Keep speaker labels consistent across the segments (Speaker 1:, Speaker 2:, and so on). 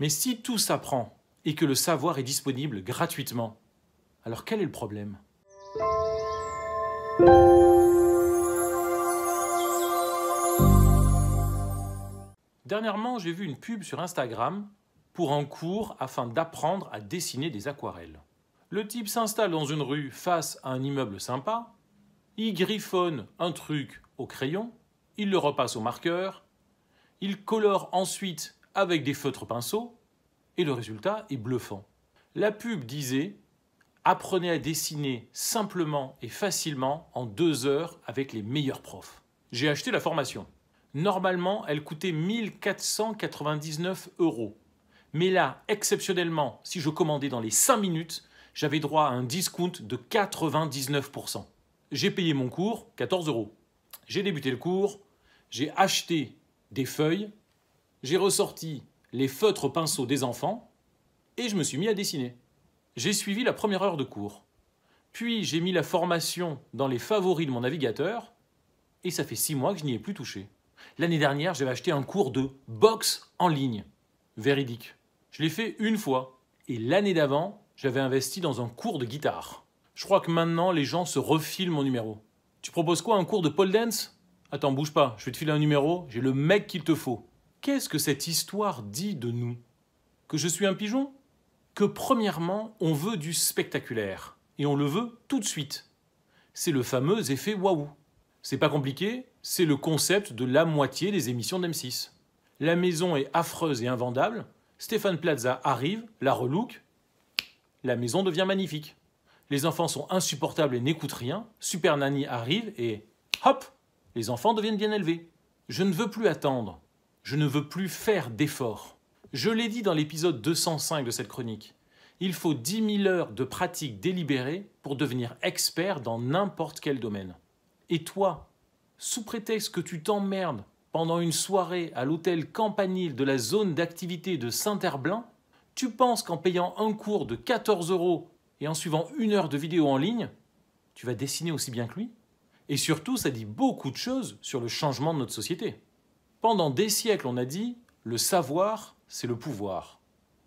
Speaker 1: Mais si tout s'apprend et que le savoir est disponible gratuitement, alors quel est le problème Dernièrement, j'ai vu une pub sur Instagram pour un cours afin d'apprendre à dessiner des aquarelles. Le type s'installe dans une rue face à un immeuble sympa, il griffonne un truc au crayon, il le repasse au marqueur, il colore ensuite avec des feutres pinceaux et le résultat est bluffant. La pub disait Apprenez à dessiner simplement et facilement en deux heures avec les meilleurs profs. J'ai acheté la formation. Normalement, elle coûtait 1499 euros. Mais là, exceptionnellement, si je commandais dans les 5 minutes, j'avais droit à un discount de 99%. J'ai payé mon cours 14 euros. J'ai débuté le cours, j'ai acheté des feuilles, j'ai ressorti les feutres pinceaux des enfants et je me suis mis à dessiner. J'ai suivi la première heure de cours. Puis j'ai mis la formation dans les favoris de mon navigateur et ça fait six mois que je n'y ai plus touché. L'année dernière, j'avais acheté un cours de boxe en ligne. Véridique. Je l'ai fait une fois. Et l'année d'avant, j'avais investi dans un cours de guitare. Je crois que maintenant, les gens se refilent mon numéro. Tu proposes quoi, un cours de pole dance Attends, bouge pas, je vais te filer un numéro, j'ai le mec qu'il te faut. Qu'est-ce que cette histoire dit de nous Que je suis un pigeon Que premièrement, on veut du spectaculaire. Et on le veut tout de suite. C'est le fameux effet waouh. C'est pas compliqué, c'est le concept de la moitié des émissions d'M6. La maison est affreuse et invendable, Stéphane Plaza arrive, la relook, la maison devient magnifique. Les enfants sont insupportables et n'écoutent rien, Super Nanny arrive et hop, les enfants deviennent bien élevés. Je ne veux plus attendre, je ne veux plus faire d'efforts. Je l'ai dit dans l'épisode 205 de cette chronique. Il faut 10 000 heures de pratique délibérée pour devenir expert dans n'importe quel domaine. Et toi, sous prétexte que tu t'emmerdes pendant une soirée à l'hôtel Campanile de la zone d'activité de Saint-Herblain, tu penses qu'en payant un cours de 14 euros et en suivant une heure de vidéo en ligne, tu vas dessiner aussi bien que lui Et surtout, ça dit beaucoup de choses sur le changement de notre société. Pendant des siècles, on a dit le savoir, c'est le pouvoir.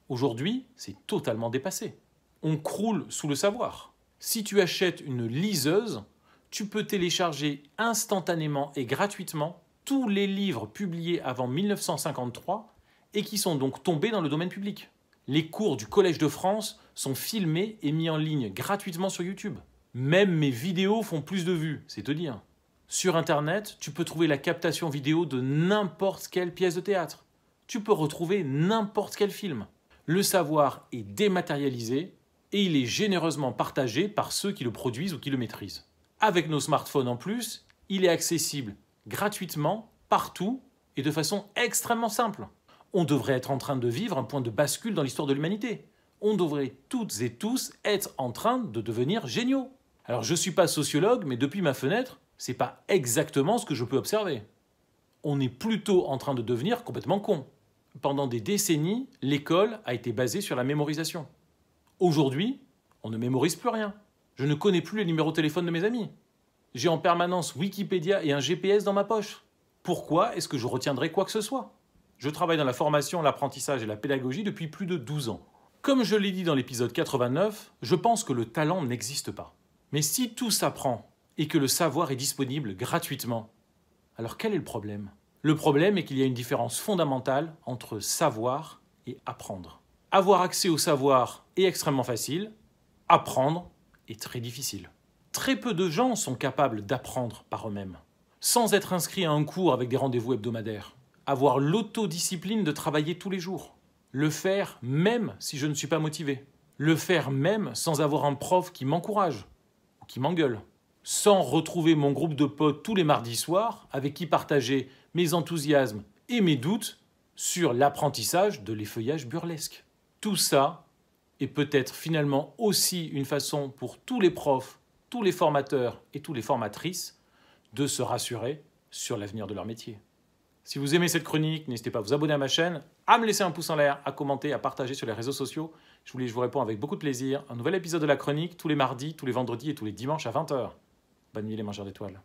Speaker 1: Aujourd'hui, c'est totalement dépassé. On croule sous le savoir. Si tu achètes une liseuse, tu peux télécharger instantanément et gratuitement tous les livres publiés avant 1953 et qui sont donc tombés dans le domaine public. Les cours du Collège de France sont filmés et mis en ligne gratuitement sur YouTube. Même mes vidéos font plus de vues, c'est te dire. Sur Internet, tu peux trouver la captation vidéo de n'importe quelle pièce de théâtre. Tu peux retrouver n'importe quel film. Le savoir est dématérialisé et il est généreusement partagé par ceux qui le produisent ou qui le maîtrisent. Avec nos smartphones en plus, il est accessible gratuitement, partout et de façon extrêmement simple. On devrait être en train de vivre un point de bascule dans l'histoire de l'humanité. On devrait toutes et tous être en train de devenir géniaux. Alors je ne suis pas sociologue, mais depuis ma fenêtre, c'est pas exactement ce que je peux observer. On est plutôt en train de devenir complètement con. Pendant des décennies, l'école a été basée sur la mémorisation. Aujourd'hui, on ne mémorise plus rien. Je ne connais plus les numéros de téléphone de mes amis. J'ai en permanence Wikipédia et un GPS dans ma poche. Pourquoi est-ce que je retiendrai quoi que ce soit Je travaille dans la formation, l'apprentissage et la pédagogie depuis plus de 12 ans. Comme je l'ai dit dans l'épisode 89, je pense que le talent n'existe pas. Mais si tout s'apprend et que le savoir est disponible gratuitement. Alors quel est le problème Le problème est qu'il y a une différence fondamentale entre savoir et apprendre. Avoir accès au savoir est extrêmement facile, apprendre est très difficile. Très peu de gens sont capables d'apprendre par eux-mêmes, sans être inscrits à un cours avec des rendez-vous hebdomadaires. Avoir l'autodiscipline de travailler tous les jours. Le faire même si je ne suis pas motivé. Le faire même sans avoir un prof qui m'encourage ou qui m'engueule sans retrouver mon groupe de potes tous les mardis soirs avec qui partager mes enthousiasmes et mes doutes sur l'apprentissage de l'effeuillage burlesque. Tout ça est peut-être finalement aussi une façon pour tous les profs, tous les formateurs et tous les formatrices de se rassurer sur l'avenir de leur métier. Si vous aimez cette chronique, n'hésitez pas à vous abonner à ma chaîne, à me laisser un pouce en l'air, à commenter, à partager sur les réseaux sociaux. Je vous, je vous réponds avec beaucoup de plaisir. Un nouvel épisode de la chronique tous les mardis, tous les vendredis et tous les dimanches à 20h. Bonne nuit les mangeurs d'étoiles.